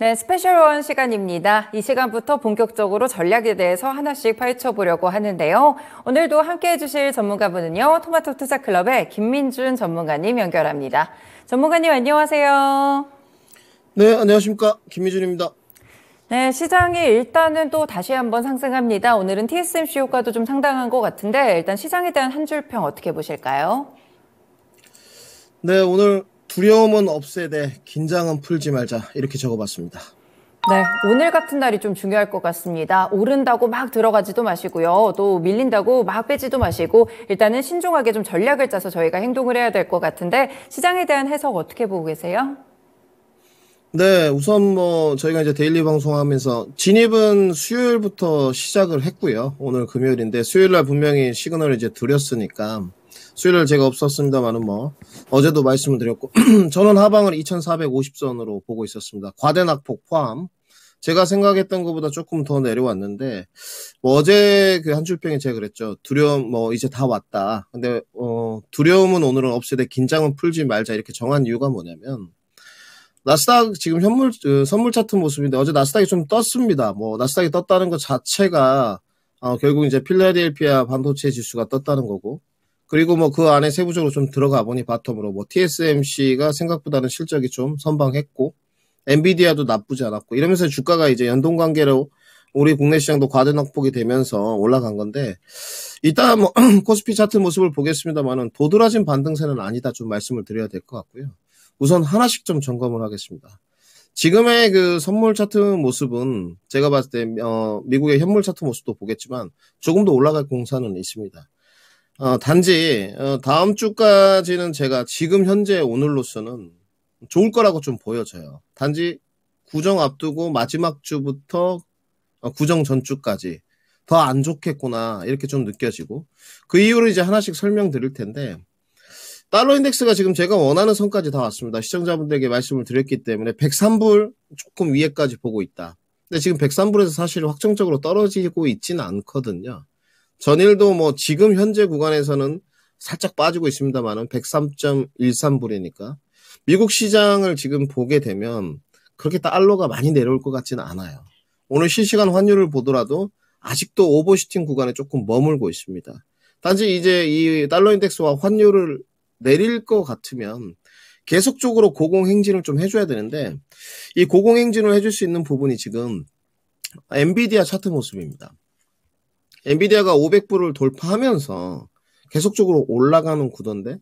네, 스페셜 원 시간입니다. 이 시간부터 본격적으로 전략에 대해서 하나씩 파헤쳐 보려고 하는데요. 오늘도 함께 해주실 전문가분은요, 토마토 투자 클럽의 김민준 전문가님 연결합니다. 전문가님 안녕하세요. 네, 안녕하십니까. 김민준입니다. 네, 시장이 일단은 또 다시 한번 상승합니다. 오늘은 TSMC 효과도 좀 상당한 것 같은데 일단 시장에 대한 한 줄평 어떻게 보실까요? 네, 오늘 두려움은 없애되 긴장은 풀지 말자 이렇게 적어봤습니다. 네, 오늘 같은 날이 좀 중요할 것 같습니다. 오른다고 막 들어가지도 마시고요. 또 밀린다고 막 빼지도 마시고 일단은 신중하게 좀 전략을 짜서 저희가 행동을 해야 될 것 같은데 시장에 대한 해석 어떻게 보고 계세요? 네, 우선 뭐 저희가 이제 데일리 방송하면서 진입은 수요일부터 시작을 했고요. 오늘 금요일인데 수요일 날 분명히 시그널을 이제 드렸으니까 수요일 제가 없었습니다만은 뭐 어제도 말씀을 드렸고 전원 하방을 2,450선으로 보고 있었습니다. 과대낙폭 포함. 제가 생각했던 것보다 조금 더 내려왔는데 뭐 어제 그 한줄평에 제가 그랬죠. 두려움 뭐 이제 다 왔다. 근데 어 두려움은 오늘은 없애되 긴장은 풀지 말자 이렇게 정한 이유가 뭐냐면 나스닥 지금 현물 그 선물 차트 모습인데 어제 나스닥이 좀 떴습니다. 뭐 나스닥이 떴다는 것 자체가 어, 결국 이제 필라델피아 반도체 지수가 떴다는 거고 그리고 뭐 그 안에 세부적으로 좀 들어가 보니 바텀으로 뭐 TSMC가 생각보다는 실적이 좀 선방했고 엔비디아도 나쁘지 않았고 이러면서 주가가 이제 연동 관계로 우리 국내 시장도 과대 확폭이 되면서 올라간 건데 이따 뭐 코스피 차트 모습을 보겠습니다만은 도드라진 반등세는 아니다 좀 말씀을 드려야 될 것 같고요. 우선 하나씩 좀 점검을 하겠습니다. 지금의 그 선물 차트 모습은 제가 봤을 때 어, 미국의 현물 차트 모습도 보겠지만 조금 더 올라갈 공사는 있습니다. 어, 단지 어, 다음 주까지는 제가 지금 현재 오늘로서는 좋을 거라고 좀 보여져요. 단지 구정 앞두고 마지막 주부터 어, 구정 전주까지 더 안 좋겠구나 이렇게 좀 느껴지고 그 이유를 이제 하나씩 설명드릴 텐데 달러 인덱스가 지금 제가 원하는 선까지 다 왔습니다. 시청자분들에게 말씀을 드렸기 때문에 103불 조금 위에까지 보고 있다. 근데 지금 103불에서 사실 확정적으로 떨어지고 있지는 않거든요. 전일도 뭐 지금 현재 구간에서는 살짝 빠지고 있습니다만은 103.13불이니까 미국 시장을 지금 보게 되면 그렇게 달러가 많이 내려올 것 같지는 않아요. 오늘 실시간 환율을 보더라도 아직도 오버슈팅 구간에 조금 머물고 있습니다. 단지 이제 이 달러 인덱스와 환율을 내릴 것 같으면 계속적으로 고공행진을 좀 해줘야 되는데 이 고공행진을 해줄 수 있는 부분이 지금 엔비디아 차트 모습입니다. 엔비디아가 500불을 돌파하면서 계속적으로 올라가는 구도인데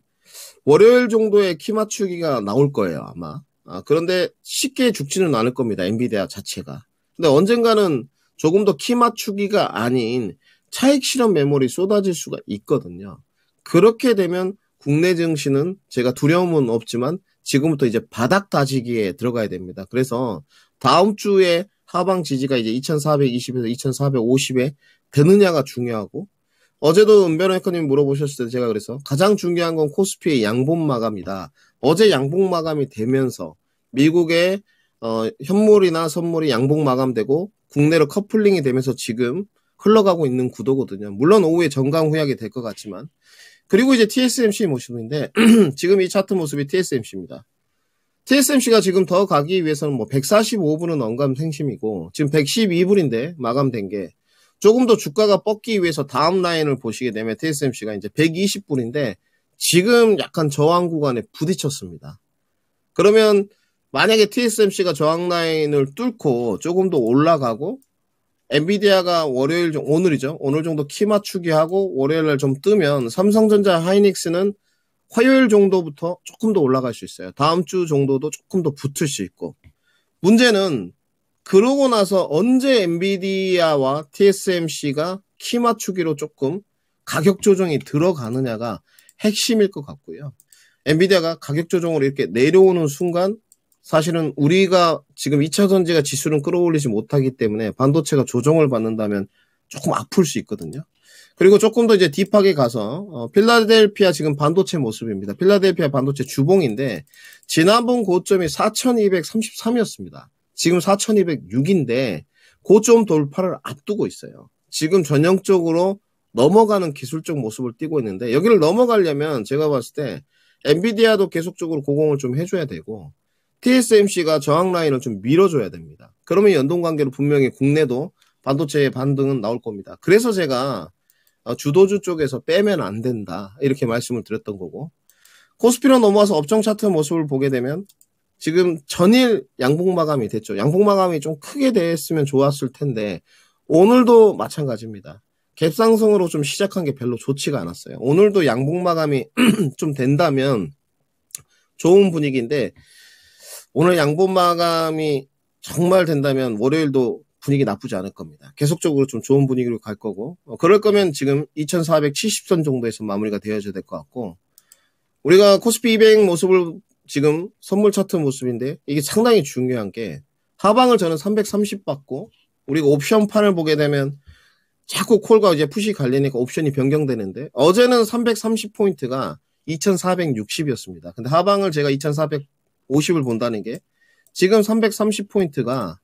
월요일 정도에 키 맞추기가 나올 거예요 아마. 아, 그런데 쉽게 죽지는 않을 겁니다 엔비디아 자체가. 근데 언젠가는 조금 더 키 맞추기가 아닌 차익 실험 메모리 쏟아질 수가 있거든요. 그렇게 되면 국내 증시는 제가 두려움은 없지만 지금부터 이제 바닥 다지기에 들어가야 됩니다. 그래서 다음 주에 하방 지지가 이제 2420에서 2450에 되느냐가 중요하고 어제도 은별 해커님이 물어보셨을 때 제가 그래서 가장 중요한 건 코스피의 양봉 마감이다. 어제 양봉 마감이 되면서 미국의 어, 현물이나 선물이 양봉 마감되고 국내로 커플링이 되면서 지금 흘러가고 있는 구도거든요. 물론 오후에 정강 후약이 될 것 같지만 그리고 이제 TSMC 모습인데 지금 이 차트 모습이 TSMC입니다. TSMC가 지금 더 가기 위해서는 뭐 145분은 언감 생심이고 지금 112분인데 마감된 게 조금 더 주가가 뻗기 위해서 다음 라인을 보시게 되면 TSMC가 이제 120불인데 지금 약간 저항 구간에 부딪혔습니다. 그러면 만약에 TSMC가 저항 라인을 뚫고 조금 더 올라가고 엔비디아가 월요일 오늘이죠. 오늘 정도 키 맞추기 하고 월요일날 좀 뜨면 삼성전자 하이닉스는 화요일 정도부터 조금 더 올라갈 수 있어요. 다음 주 정도도 조금 더 붙을 수 있고 문제는 그러고 나서 언제 엔비디아와 TSMC가 키 맞추기로 조금 가격 조정이 들어가느냐가 핵심일 것 같고요. 엔비디아가 가격 조정으로 이렇게 내려오는 순간 사실은 우리가 지금 2차 전지가 지수는 끌어올리지 못하기 때문에 반도체가 조정을 받는다면 조금 아플 수 있거든요. 그리고 조금 더 이제 딥하게 가서 어, 필라델피아 지금 반도체 모습입니다. 필라델피아 반도체 주봉인데 지난번 고점이 4,233이었습니다. 지금 4,206인데 고점 돌파를 앞두고 있어요. 지금 전형적으로 넘어가는 기술적 모습을 띄고 있는데 여기를 넘어가려면 제가 봤을 때 엔비디아도 계속적으로 고공을 좀 해줘야 되고 TSMC가 저항 라인을 좀 밀어줘야 됩니다. 그러면 연동 관계로 분명히 국내도 반도체의 반등은 나올 겁니다. 그래서 제가 어, 주도주 쪽에서 빼면 안 된다 이렇게 말씀을 드렸던 거고 코스피로 넘어와서 업종 차트 모습을 보게 되면 지금 전일 양봉 마감이 됐죠. 양봉 마감이 좀 크게 됐으면 좋았을 텐데 오늘도 마찬가지입니다. 갭상승으로 좀 시작한 게 별로 좋지가 않았어요. 오늘도 양봉 마감이 좀 된다면 좋은 분위기인데 오늘 양봉 마감이 정말 된다면 월요일도 분위기 나쁘지 않을 겁니다. 계속적으로 좀 좋은 분위기로 갈 거고 어, 그럴 거면 지금 2470선 정도에서 마무리가 되어야 될 것 같고 우리가 코스피 200 모습을 지금 선물 차트 모습인데 이게 상당히 중요한 게 하방을 저는 330 받고 우리가 옵션판을 보게 되면 자꾸 콜과 이제 푸시 갈리니까 옵션이 변경되는데 어제는 330포인트가 2460이었습니다. 근데 하방을 제가 2450을 본다는 게 지금 330포인트가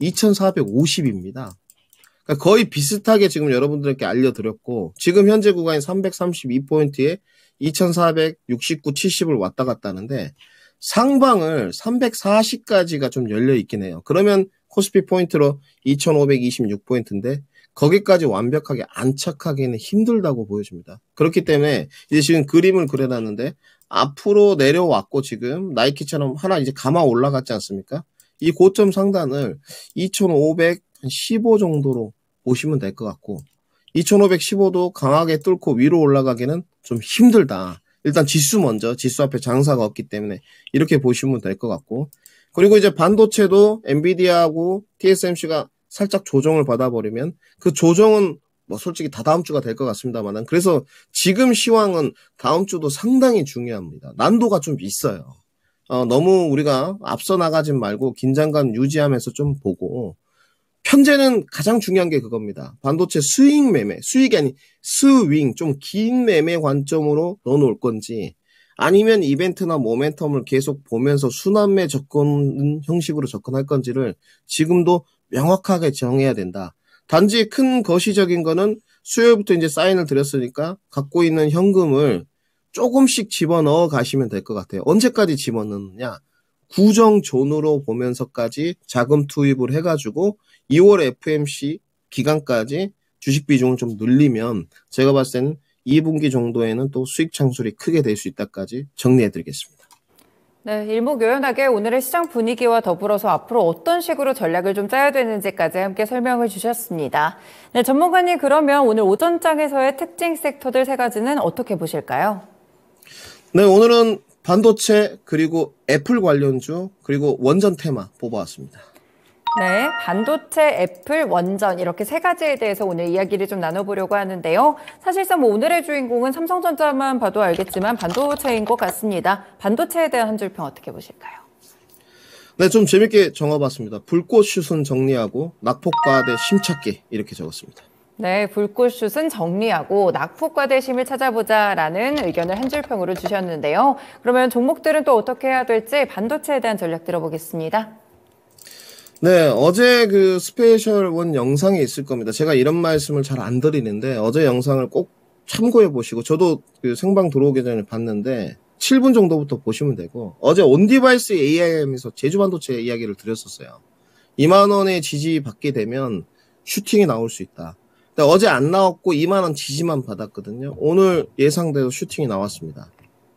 2450입니다. 그러니까 거의 비슷하게 지금 여러분들께 알려드렸고 지금 현재 구간이 332포인트에 2469, 70을 왔다 갔다 하는데 상방을 340까지가 좀 열려 있긴 해요. 그러면 코스피 포인트로 2526포인트인데 거기까지 완벽하게 안착하기는 힘들다고 보여집니다. 그렇기 때문에 이제 지금 그림을 그려놨는데 앞으로 내려왔고 지금 나이키처럼 하나 이제 감아 올라갔지 않습니까? 이 고점 상단을 2500 한15 정도로 보시면 될 것 같고 2515도 강하게 뚫고 위로 올라가기는 좀 힘들다. 일단 지수 먼저 지수 앞에 장사가 없기 때문에 이렇게 보시면 될 것 같고 그리고 이제 반도체도 엔비디아하고 TSMC가 살짝 조정을 받아버리면 그 조정은 뭐 솔직히 다 다음 주가 될 것 같습니다만은 그래서 지금 시황은 다음 주도 상당히 중요합니다. 난도가 좀 있어요. 어, 너무 우리가 앞서 나가진 말고 긴장감 유지하면서 좀 보고 현재는 가장 중요한 게 그겁니다. 반도체 수익 매매, 수익이 아닌 스윙, 좀 긴 매매 관점으로 넣어놓을 건지, 아니면 이벤트나 모멘텀을 계속 보면서 순환매 접근 형식으로 접근할 건지를 지금도 명확하게 정해야 된다. 단지 큰 거시적인 거는 수요일부터 이제 사인을 드렸으니까 갖고 있는 현금을 조금씩 집어넣어 가시면 될 것 같아요. 언제까지 집어넣느냐? 구정존으로 보면서까지 자금 투입을 해가지고 2월 FMC 기간까지 주식 비중을 좀 늘리면 제가 봤을 때는 2분기 정도에는 또 수익 창출이 크게 될 수 있다까지 정리해드리겠습니다. 네, 일목요연하게 오늘의 시장 분위기와 더불어서 앞으로 어떤 식으로 전략을 좀 짜야 되는지까지 함께 설명을 주셨습니다. 네, 전문가님 그러면 오늘 오전장에서의 특징 섹터들 세 가지는 어떻게 보실까요? 네, 오늘은 반도체 그리고 애플 관련주 그리고 원전 테마 뽑아왔습니다. 네, 반도체, 애플, 원전 이렇게 세 가지에 대해서 오늘 이야기를 좀 나눠보려고 하는데요. 사실상 뭐 오늘의 주인공은 삼성전자만 봐도 알겠지만 반도체인 것 같습니다. 반도체에 대한 한줄평 어떻게 보실까요? 네, 좀 재밌게 정해봤습니다. 불꽃 슛은 정리하고 낙폭과 대 심찾기 이렇게 적었습니다. 네, 불꽃슛은 정리하고 낙폭과대 심을 찾아보자라는 의견을 한 줄평으로 주셨는데요. 그러면 종목들은 또 어떻게 해야 될지 반도체에 대한 전략 들어보겠습니다. 네, 어제 그 스페셜 원 영상이 있을 겁니다. 제가 이런 말씀을 잘 안 드리는데 어제 영상을 꼭 참고해 보시고 저도 그 생방 들어오기 전에 봤는데 7분 정도부터 보시면 되고 어제 온디바이스 AIM에서 제주 반도체 이야기를 드렸었어요. 2만 원의 지지 받게 되면 슈팅이 나올 수 있다. 근데 네, 어제 안 나왔고 2만원 지지만 받았거든요. 오늘 예상대로 슈팅이 나왔습니다.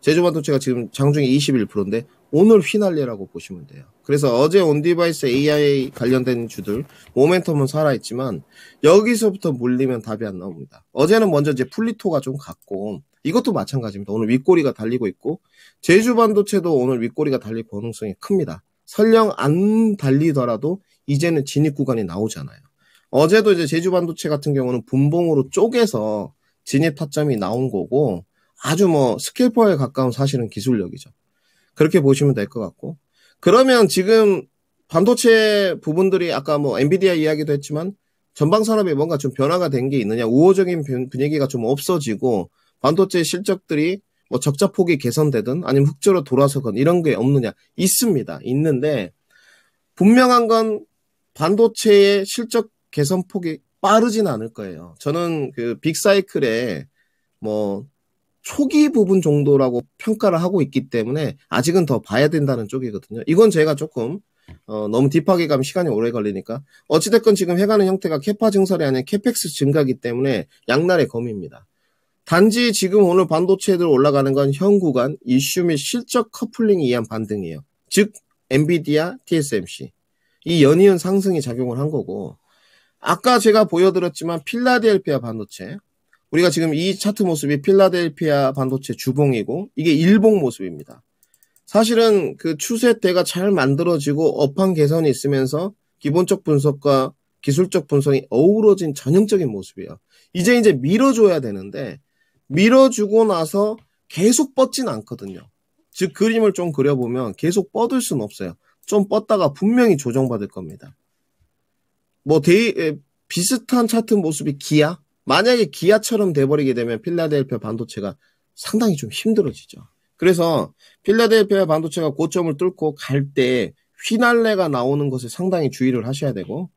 제조반도체가 지금 장중에 21%인데 오늘 휘날리라고 보시면 돼요. 그래서 어제 온디바이스 AI 관련된 주들 모멘텀은 살아있지만 여기서부터 물리면 답이 안 나옵니다. 어제는 먼저 이제 풀리토가 좀 갔고 이것도 마찬가지입니다. 오늘 윗꼬리가 달리고 있고 제주 반도체도 오늘 윗꼬리가 달릴 가능성이 큽니다. 설령 안 달리더라도 이제는 진입 구간이 나오잖아요. 어제도 이제 제주 반도체 같은 경우는 분봉으로 쪼개서 진입 타점이 나온 거고 아주 뭐 스킬포에 가까운 사실은 기술력이죠. 그렇게 보시면 될 것 같고 그러면 지금 반도체 부분들이 아까 뭐 엔비디아 이야기도 했지만 전방 산업에 뭔가 좀 변화가 된 게 있느냐 우호적인 분위기가 좀 없어지고 반도체 실적들이 뭐 적자 폭이 개선되든 아니면 흑자로 돌아서건 이런 게 없느냐 있습니다 있는데 분명한 건 반도체의 실적 개선폭이 빠르진 않을 거예요. 저는 그 빅사이클의 뭐 초기 부분 정도라고 평가를 하고 있기 때문에 아직은 더 봐야 된다는 쪽이거든요. 이건 제가 조금 어, 너무 딥하게 가면 시간이 오래 걸리니까 어찌됐건 지금 해가는 형태가 캐파 증설이 아닌 캐펙스 증가기 때문에 양날의 검입니다. 단지 지금 오늘 반도체들 올라가는 건 현 구간 이슈 및 실적 커플링에 의한 반등이에요. 즉 엔비디아, TSMC 이 연이은 상승이 작용을 한 거고 아까 제가 보여드렸지만 필라델피아 반도체 우리가 지금 이 차트 모습이 필라델피아 반도체 주봉이고 이게 일봉 모습입니다. 사실은 그추세때가잘 만들어지고 업황 개선이 있으면서 기본적 분석과 기술적 분석이 어우러진 전형적인 모습이에요. 이제 이제 밀어줘야 되는데 밀어주고 나서 계속 뻗진 않거든요. 즉 그림을 좀 그려보면 계속 뻗을 수는 없어요. 좀 뻗다가 분명히 조정받을 겁니다. 뭐 데이, 비슷한 차트 모습이 기아? 만약에 기아처럼 돼버리게 되면 필라델피아 반도체가 상당히 좀 힘들어지죠. 그래서 필라델피아 반도체가 고점을 뚫고 갈 때 휘날레가 나오는 것에 상당히 주의를 하셔야 되고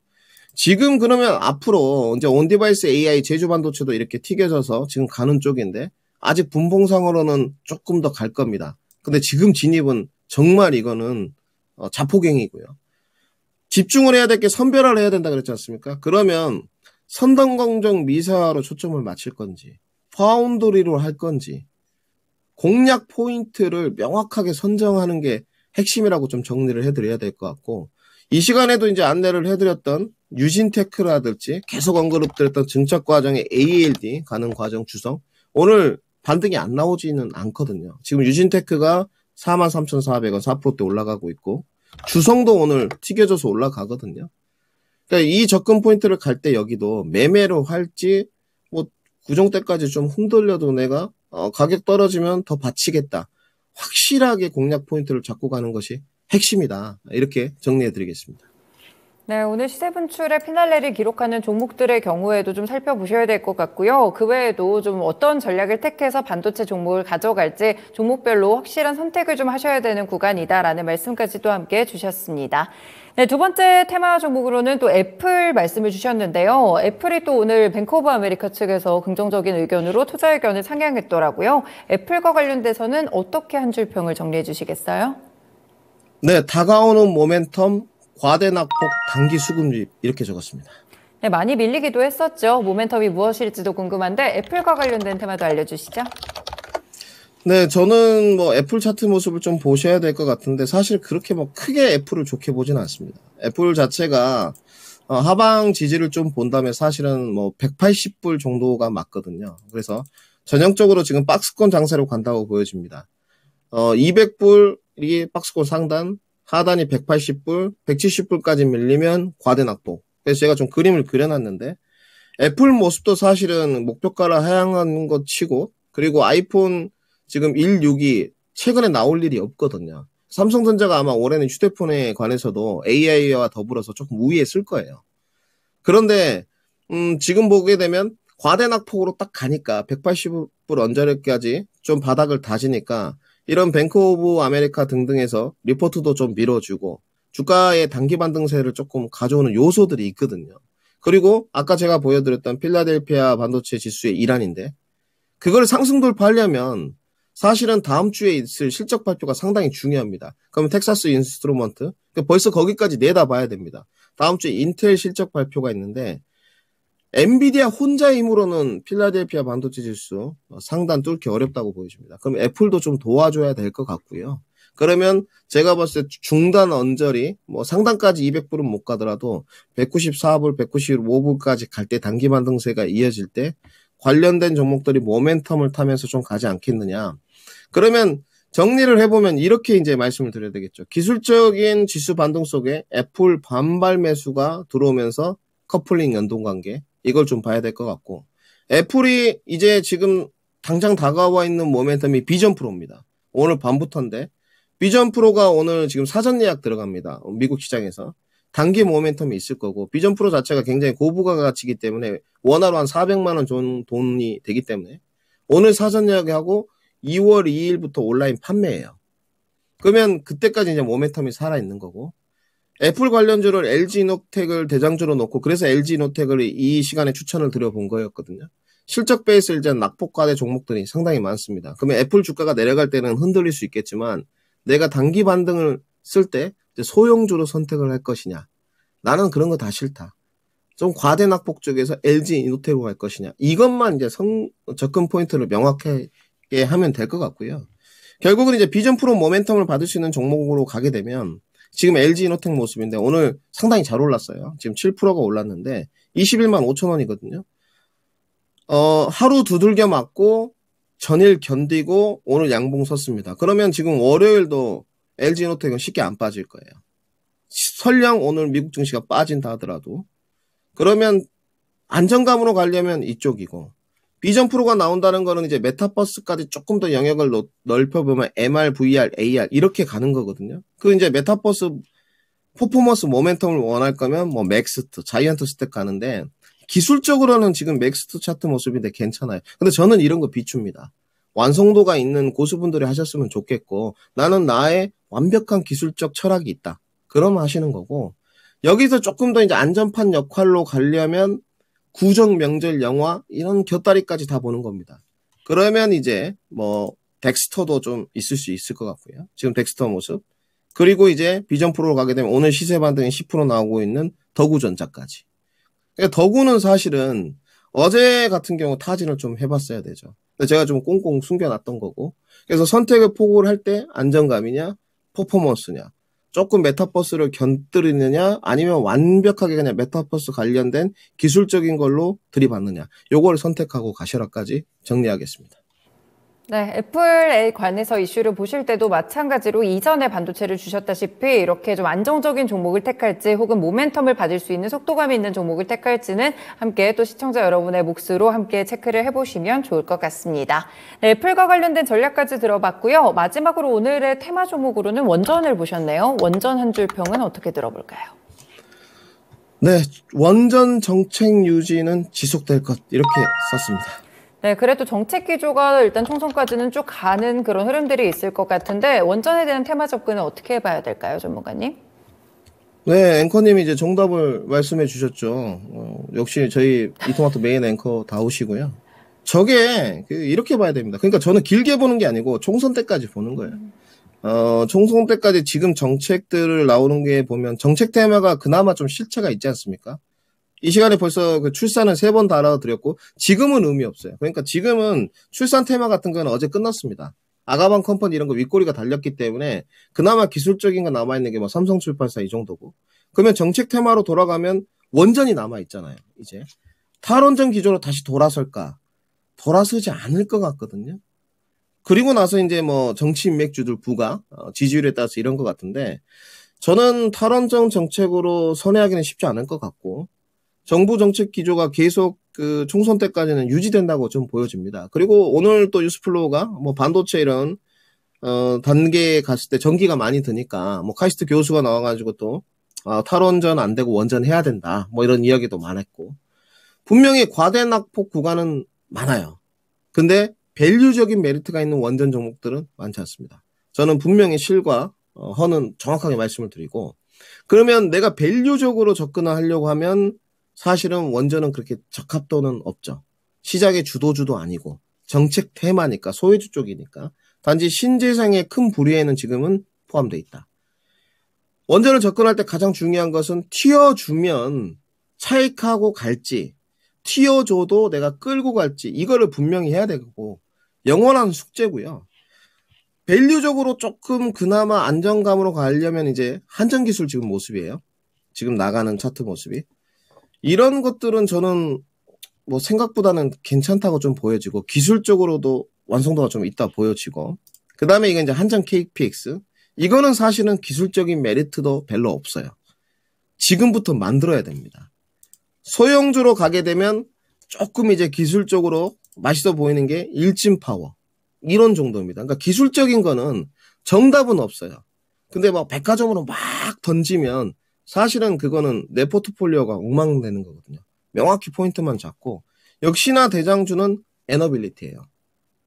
지금 그러면 앞으로 이제 온디바이스 AI 제조 반도체도 이렇게 튀겨져서 지금 가는 쪽인데 아직 분봉상으로는 조금 더 갈 겁니다. 근데 지금 진입은 정말 이거는 어, 자폭행이고요. 집중을 해야 될 게선별을 해야 된다 그랬지 않습니까? 그러면 선당공정 미사로 초점을 맞출 건지 파운드리로 할 건지 공략 포인트를 명확하게 선정하는 게 핵심이라고 좀 정리를 해드려야 될 것 같고 이 시간에도 이제 안내를 해드렸던 유진테크라든지 계속 언급드렸던 증착 과정의 ALD 가는 과정 주성 오늘 반등이 안 나오지는 않거든요. 지금 유진테크가 43,400원 4%대 올라가고 있고 주성도 오늘 튀겨져서 올라가거든요. 그러니까 이 접근 포인트를 갈 때 여기도 매매로 할지 뭐 구정 때까지 좀 흔들려도 내가 어, 가격 떨어지면 더 받치겠다. 확실하게 공략 포인트를 잡고 가는 것이 핵심이다. 이렇게 정리해드리겠습니다. 네, 오늘 시세분출의 피날레를 기록하는 종목들의 경우에도 좀 살펴보셔야 될 것 같고요. 그 외에도 좀 어떤 전략을 택해서 반도체 종목을 가져갈지 종목별로 확실한 선택을 좀 하셔야 되는 구간이다라는 말씀까지도 함께 주셨습니다. 네, 두 번째 테마 종목으로는 또 애플 말씀을 주셨는데요. 애플이 또 오늘 뱅크 오브 아메리카 측에서 긍정적인 의견으로 투자 의견을 상향했더라고요. 애플과 관련돼서는 어떻게 한 줄평을 정리해 주시겠어요? 네, 다가오는 모멘텀 과대낙폭 단기 수급입 이렇게 적었습니다. 네, 많이 밀리기도 했었죠. 모멘텀이 무엇일지도 궁금한데 애플과 관련된 테마도 알려주시죠. 네, 저는 뭐 애플 차트 모습을 좀 보셔야 될 것 같은데 사실 그렇게 뭐 크게 애플을 좋게 보진 않습니다. 애플 자체가 어, 하방 지지를 좀 본다면 사실은 뭐 180불 정도가 맞거든요. 그래서 전형적으로 지금 박스권 장세로 간다고 보여집니다. 어, 200불이 박스권 상단, 하단이 180불, 170불까지 밀리면 과대낙폭. 그래서 제가 좀 그림을 그려놨는데 애플 모습도 사실은 목표가라 하향하는 것 치고 그리고 아이폰 지금 1, 6이 최근에 나올 일이 없거든요. 삼성전자가 아마 올해는 휴대폰에 관해서도 AI와 더불어서 조금 우위에 쓸 거예요. 그런데 음, 지금 보게 되면 과대낙폭으로 딱 가니까 180불 언저리까지 좀 바닥을 다지니까 이런 뱅크 오브 아메리카 등등에서 리포트도 좀 밀어주고 주가의 단기 반등세를 조금 가져오는 요소들이 있거든요. 그리고 아까 제가 보여드렸던 필라델피아 반도체 지수의 일환인데 그걸 상승 돌파하려면 사실은 다음 주에 있을 실적 발표가 상당히 중요합니다. 그럼 텍사스 인스트루먼트 그러니까 벌써 거기까지 내다봐야 됩니다. 다음 주에 인텔 실적 발표가 있는데 엔비디아 혼자 힘으로는 필라델피아 반도체 지수 어, 상단 뚫기 어렵다고 보여집니다. 그럼 애플도 좀 도와줘야 될 것 같고요. 그러면 제가 봤을 때 중단 언저리 뭐 상단까지 200불은 못 가더라도 194불, 195불까지 갈 때 단기 반등세가 이어질 때 관련된 종목들이 모멘텀을 타면서 좀 가지 않겠느냐. 그러면 정리를 해보면 이렇게 이제 말씀을 드려야 되겠죠. 기술적인 지수 반동 속에 애플 반발 매수가 들어오면서 커플링 연동 관계, 이걸 좀 봐야 될 것 같고 애플이 이제 지금 당장 다가와 있는 모멘텀이 비전 프로입니다. 오늘 밤부터인데 비전 프로가 오늘 지금 사전 예약 들어갑니다. 미국 시장에서 단기 모멘텀이 있을 거고 비전 프로 자체가 굉장히 고부가 가치기 때문에 원화로 한 400만 원 돈, 돈이 되기 때문에 오늘 사전 예약하고 2월 2일부터 온라인 판매예요. 그러면 그때까지 이제 모멘텀이 살아 있는 거고 애플 관련주를 LG 노텍을 대장주로 놓고 그래서 LG 노텍을 이 시간에 추천을 드려본 거였거든요. 실적 베이스 일단 낙폭과대 종목들이 상당히 많습니다. 그러면 애플 주가가 내려갈 때는 흔들릴 수 있겠지만 내가 단기 반등을 쓸 때 소형주로 선택을 할 것이냐. 나는 그런 거 다 싫다. 좀 과대 낙폭 쪽에서 LG 이노테로 갈 것이냐. 이것만 이제 성, 접근 포인트를 명확하게 하면 될 것 같고요. 결국은 이제 비전 프로 모멘텀을 받을 수 있는 종목으로 가게 되면 지금 LG 노텍 모습인데 오늘 상당히 잘 올랐어요. 지금 7%가 올랐는데 21만 5천 원이거든요. 어, 하루 두들겨 맞고 전일 견디고 오늘 양봉 섰습니다. 그러면 지금 월요일도 LG 노텍은 쉽게 안 빠질 거예요. 설령 오늘 미국 증시가 빠진다 하더라도 그러면 안정감으로 가려면 이쪽이고 비전 프로가 나온다는 거는 이제 메타버스까지 조금 더 영역을 노, 넓혀보면 MR, VR, AR 이렇게 가는 거거든요. 그 이제 메타버스 퍼포먼스 모멘텀을 원할 거면 뭐 맥스트, 자이언트 스택 가는데 기술적으로는 지금 맥스트 차트 모습인데 괜찮아요. 근데 저는 이런 거 비춥니다. 완성도가 있는 고수분들이 하셨으면 좋겠고 나는 나의 완벽한 기술적 철학이 있다. 그럼 하시는 거고 여기서 조금 더 이제 안전판 역할로 가려면 구정 명절 영화 이런 곁다리까지 다 보는 겁니다. 그러면 이제 뭐 덱스터도 좀 있을 수 있을 것 같고요. 지금 덱스터 모습. 그리고 이제 비전 프로로 가게 되면 오늘 시세 반등이 10% 나오고 있는 더구 전자까지. 그러니까 더구는 사실은 어제 같은 경우 타진을 좀 해봤어야 되죠. 제가 좀 꽁꽁 숨겨놨던 거고. 그래서 선택의 포고를 할 때 안정감이냐, 퍼포먼스냐. 조금 메타버스를 견뜨리느냐 아니면 완벽하게 그냥 메타버스 관련된 기술적인 걸로 들이받느냐 요걸 선택하고 가시라까지 정리하겠습니다. 네, 애플에 관해서 이슈를 보실 때도 마찬가지로 이전에 반도체를 주셨다시피 이렇게 좀 안정적인 종목을 택할지 혹은 모멘텀을 받을 수 있는 속도감이 있는 종목을 택할지는 함께 또 시청자 여러분의 몫으로 함께 체크를 해보시면 좋을 것 같습니다. 네, 애플과 관련된 전략까지 들어봤고요. 마지막으로 오늘의 테마 종목으로는 원전을 보셨네요. 원전 한 줄 평은 어떻게 들어볼까요? 네, 원전 정책 유지는 지속될 것 이렇게 썼습니다. 네, 그래도 정책 기조가 일단 총선까지는 쭉 가는 그런 흐름들이 있을 것 같은데 원전에 대한 테마 접근은 어떻게 해봐야 될까요, 전문가님? 네, 앵커님이 이제 정답을 말씀해 주셨죠. 어, 역시 저희 이토마토 메인 앵커 다우시고요. 저게 그 이렇게 봐야 됩니다. 그러니까 저는 길게 보는 게 아니고 총선 때까지 보는 거예요. 어, 총선 때까지 지금 정책들을 나오는 게 보면 정책 테마가 그나마 좀 실체가 있지 않습니까? 이 시간에 벌써 그출산을세 번 다뤄드렸고 지금은 의미 없어요. 그러니까 지금은 출산 테마 같은 건 어제 끝났습니다. 아가방 컴퍼니 이런 거 윗꼬리가 달렸기 때문에 그나마 기술적인 거 남아 있는 게 뭐 삼성 출판사 이 정도고 그러면 정책 테마로 돌아가면 원전이 남아 있잖아요. 이제 탈원전 기조로 다시 돌아설까? 돌아서지 않을 것 같거든요. 그리고 나서 이제 뭐 정치 인맥주들 부가 어, 지지율에 따라서 이런 것 같은데 저는 탈원전 정책으로 선회하기는 쉽지 않을 것 같고 정부 정책 기조가 계속 그 총선 때까지는 유지된다고 좀 보여집니다. 그리고 오늘 또 뉴스플로우가 뭐 반도체 이런 어 단계에 갔을 때 전기가 많이 드니까 뭐 카이스트 교수가 나와가지고 또 아, 탈원전 안 되고 원전 해야 된다 뭐 이런 이야기도 많았고 분명히 과대 낙폭 구간은 많아요. 근데 밸류적인 메리트가 있는 원전 종목들은 많지 않습니다. 저는 분명히 실과 어, 허는 정확하게 말씀을 드리고 그러면 내가 밸류적으로 접근을 하려고 하면 사실은 원전은 그렇게 적합도는 없죠. 시작의 주도주도 아니고 정책 테마니까 소외주 쪽이니까 단지 신재생의 큰 부류에는 지금은 포함돼 있다. 원전을 접근할 때 가장 중요한 것은 튀어주면 차익하고 갈지 튀어줘도 내가 끌고 갈지 이거를 분명히 해야 되고 영원한 숙제고요. 밸류적으로 조금 그나마 안정감으로 가려면 이제 한전기술 지금 모습이에요. 지금 나가는 차트 모습이 이런 것들은 저는 뭐 생각보다는 괜찮다고 좀 보여지고 기술적으로도 완성도가 좀 있다 보여지고 그 다음에 이게 이제 한정 KPX 이거는 사실은 기술적인 메리트도 별로 없어요. 지금부터 만들어야 됩니다. 소형주로 가게 되면 조금 이제 기술적으로 맛있어 보이는 게 일진 파워 이런 정도입니다. 그러니까 기술적인 거는 정답은 없어요. 근데 막 백화점으로 막 던지면 사실은 그거는 내 포트폴리오가 엉망되는 거거든요. 명확히 포인트만 잡고 역시나 대장주는 에너빌리티예요.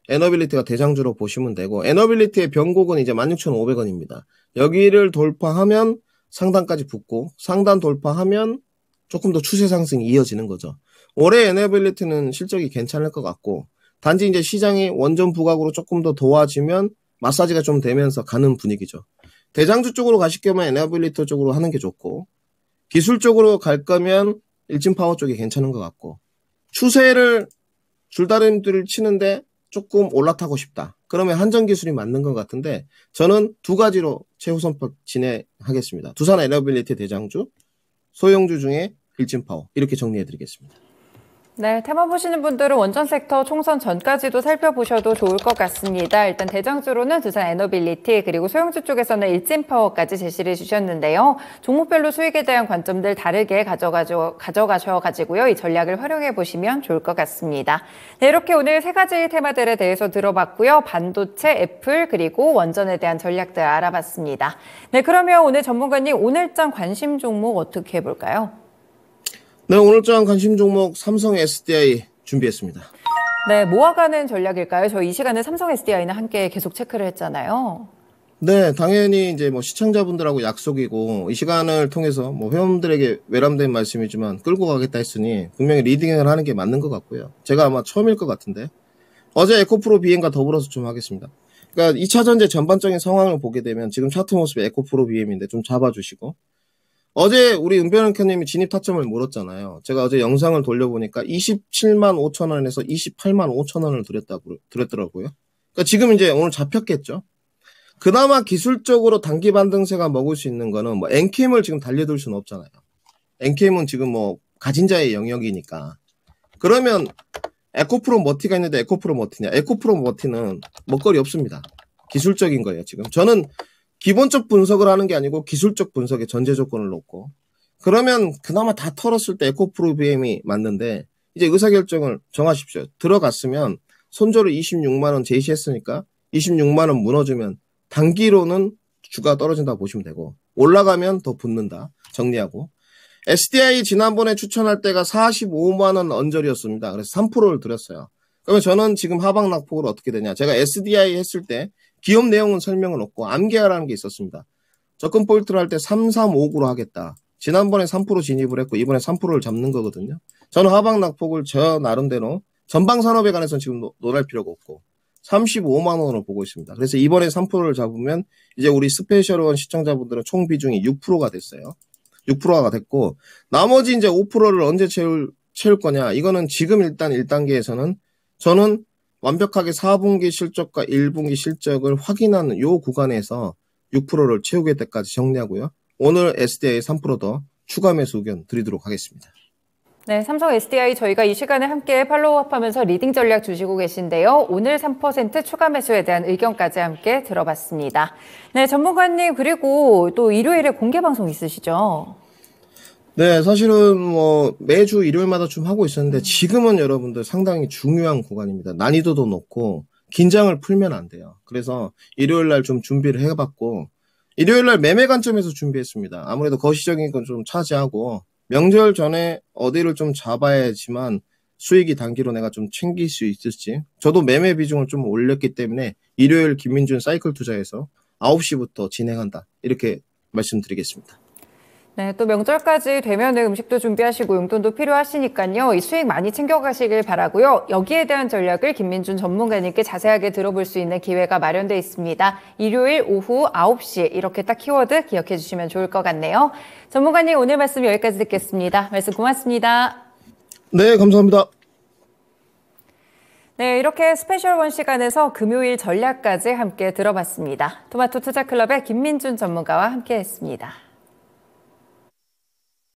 에너빌리티가 대장주로 보시면 되고 에너빌리티의 변곡은 이제 16,500원입니다. 여기를 돌파하면 상단까지 붙고 상단 돌파하면 조금 더 추세 상승이 이어지는 거죠. 올해 에너빌리티는 실적이 괜찮을 것 같고 단지 이제 시장이 원전 부각으로 조금 더 도와지면 마사지가 좀 되면서 가는 분위기죠. 대장주 쪽으로 가실 경우에 너빌리터 쪽으로 하는 게 좋고 기술 쪽으로 갈 거면 일진 파워 쪽이 괜찮은 것 같고 추세를 줄다림들을 치는데 조금 올라타고 싶다. 그러면 한정 기술이 맞는 것 같은데 저는 두 가지로 최우 선택 진행하겠습니다. 두산 에너빌리티 대장주, 소형주 중에 일진 파워 이렇게 정리해드리겠습니다. 네, 테마 보시는 분들은 원전 섹터 총선 전까지도 살펴보셔도 좋을 것 같습니다. 일단 대장주로는 두산 에너빌리티 그리고 소형주 쪽에서는 일진파워까지 제시를 주셨는데요. 종목별로 수익에 대한 관점들 다르게 가져가죠, 가져가셔가지고요. 이 전략을 활용해 보시면 좋을 것 같습니다. 네, 이렇게 오늘 세 가지 테마들에 대해서 들어봤고요. 반도체, 애플 그리고 원전에 대한 전략들 알아봤습니다. 네, 그러면 오늘 전문가님 오늘장 관심 종목 어떻게 해볼까요? 네, 오늘장 관심 종목 삼성 SDI 준비했습니다. 네, 모아가는 뭐 전략일까요? 저희 이 시간에 삼성 SDI는 함께 계속 체크를 했잖아요. 네, 당연히 이제 뭐 시청자분들하고 약속이고 이 시간을 통해서 뭐 회원들에게 외람된 말씀이지만 끌고 가겠다 했으니 분명히 리딩을 하는 게 맞는 것 같고요. 제가 아마 처음일 것 같은데 어제 에코프로 비행과 더불어서 좀 하겠습니다. 그러니까 2차 전제 전반적인 상황을 보게 되면 지금 차트 모습이 에코프로 비 m 인데좀 잡아주시고 어제 우리 은변은켜님이 진입 타점을 물었잖아요. 제가 어제 영상을 돌려보니까 27만 5천 원에서 28만 5천 원을 드렸다 드렸더라고요. 그러니까 지금 이제 오늘 잡혔겠죠. 그나마 기술적으로 단기 반등세가 먹을 수 있는 거는 뭐엔임을 지금 달려들 수는 없잖아요. 엔임은 지금 뭐 가진자의 영역이니까. 그러면 에코프로 머티가 있는데 에코프로 머티냐? 에코프로 머티는 먹거리 없습니다. 기술적인 거예요 지금. 저는 기본적 분석을 하는 게 아니고 기술적 분석의 전제 조건을 놓고 그러면 그나마 다 털었을 때 에코 프로비엠이 맞는데 이제 의사결정을 정하십시오. 들어갔으면 손절을 26만 원 제시했으니까 26만 원 무너지면 단기로는 주가 떨어진다 고 보시면 되고 올라가면 더 붙는다 정리하고 SDI 지난번에 추천할 때가 45만 원 언저리였습니다. 그래서 3%를 드렸어요. 그러면 저는 지금 하방 낙폭으로 어떻게 되냐? 제가 SDI 했을 때 기업 내용은 설명은 없고 암기하라는 게 있었습니다. 접근 포인트를 할 때3 3 5 9로 하겠다. 지난번에 3% 진입을 했고 이번에 3%를 잡는 거거든요. 저는 하방 낙폭을 저 나름대로 전방 산업에 관해서는 지금 노, 논할 필요가 없고 35만 원으로 보고 있습니다. 그래서 이번에 3%를 잡으면 이제 우리 스페셜원 시청자분들은 총 비중이 6%가 됐어요. 6%가 됐고 나머지 이제 5%를 언제 채울 채울 거냐 이거는 지금 일단 1단계에서는 저는 완벽하게 4분기 실적과 1분기 실적을 확인하는 요 구간에서 6%를 채우게 때까지 정리하고요. 오늘 SDI 3%더 추가 매수 의견 드리도록 하겠습니다. 네, 삼성 SDI 저희가 이 시간에 함께 팔로우업하면서 리딩 전략 주시고 계신데요. 오늘 3% 추가 매수에 대한 의견까지 함께 들어봤습니다. 네, 전문가님 그리고 또 일요일에 공개 방송 있으시죠? 네, 사실은 뭐 매주 일요일마다 좀 하고 있었는데 지금은 여러분들 상당히 중요한 구간입니다. 난이도도 높고 긴장을 풀면 안 돼요. 그래서 일요일 날좀 준비를 해봤고 일요일 날 매매 관점에서 준비했습니다. 아무래도 거시적인 건 좀 차지하고 명절 전에 어디를 좀 잡아야지만 수익이 단기로 내가 좀 챙길 수 있을지 저도 매매 비중을 좀 올렸기 때문에 일요일 김민준 사이클 투자에서 9시부터 진행한다 이렇게 말씀드리겠습니다. 네, 또 명절까지 되면 음식도 준비하시고 용돈도 필요하시니까요. 이 수익 많이 챙겨가시길 바라고요. 여기에 대한 전략을 김민준 전문가님께 자세하게 들어볼 수 있는 기회가 마련돼 있습니다. 일요일 오후 9시 이렇게 딱 키워드 기억해 주시면 좋을 것 같네요. 전문가님 오늘 말씀 여기까지 듣겠습니다. 말씀 고맙습니다. 네, 감사합니다. 네, 이렇게 스페셜 원 시간에서 금요일 전략까지 함께 들어봤습니다. 토마토 투자클럽의 김민준 전문가와 함께 했습니다.